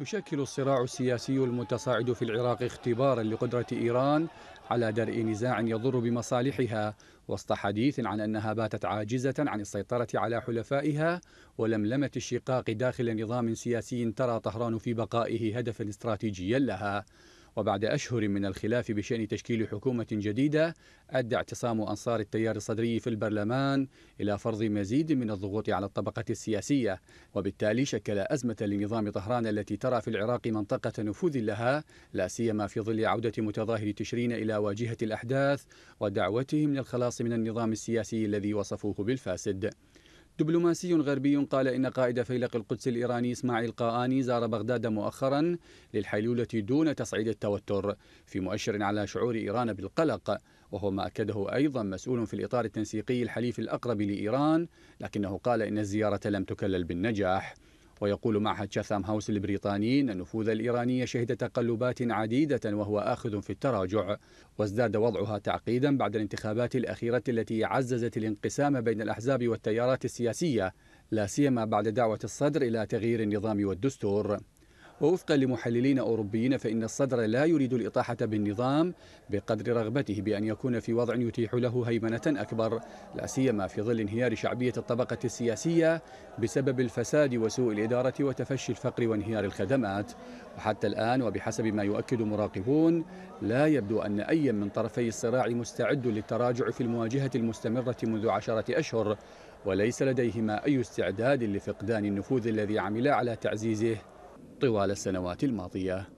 يشكل الصراع السياسي المتصاعد في العراق اختبارا لقدرة إيران على درء نزاع يضر بمصالحها وسط حديث عن أنها باتت عاجزة عن السيطرة على حلفائها ولملمة الشقاق داخل نظام سياسي ترى طهران في بقائه هدفا استراتيجيا لها وبعد أشهر من الخلاف بشأن تشكيل حكومة جديدة أدى اعتصام أنصار التيار الصدري في البرلمان إلى فرض مزيد من الضغوط على الطبقة السياسية وبالتالي شكل أزمة لنظام طهران التي ترى في العراق منطقة نفوذ لها لا سيما في ظل عودة متظاهر تشرين إلى واجهة الأحداث ودعوتهم للخلاص من النظام السياسي الذي وصفوه بالفاسد دبلوماسي غربي قال إن قائد فيلق القدس الإيراني إسماعيل قاآني زار بغداد مؤخرا للحيلولة دون تصعيد التوتر في مؤشر على شعور إيران بالقلق وهو ما أكده أيضا مسؤول في الإطار التنسيقي الحليف الأقرب لإيران لكنه قال إن الزيارة لم تكلل بالنجاح ويقول معهد شاثام هاوس البريطاني أن النفوذ الإيراني شهد تقلبات عديدة وهو آخذ في التراجع وازداد وضعها تعقيدا بعد الانتخابات الأخيرة التي عززت الانقسام بين الأحزاب والتيارات السياسية لا سيما بعد دعوة الصدر إلى تغيير النظام والدستور ووفقا لمحللين أوروبيين فإن الصدر لا يريد الإطاحة بالنظام بقدر رغبته بأن يكون في وضع يتيح له هيمنة أكبر لا سيما في ظل انهيار شعبية الطبقة السياسية بسبب الفساد وسوء الإدارة وتفشي الفقر وانهيار الخدمات وحتى الآن وبحسب ما يؤكد مراقبون لا يبدو أن أي من طرفي الصراع مستعد للتراجع في المواجهة المستمرة منذ عشرة أشهر وليس لديهما أي استعداد لفقدان النفوذ الذي عملا على تعزيزه طوال السنوات الماضية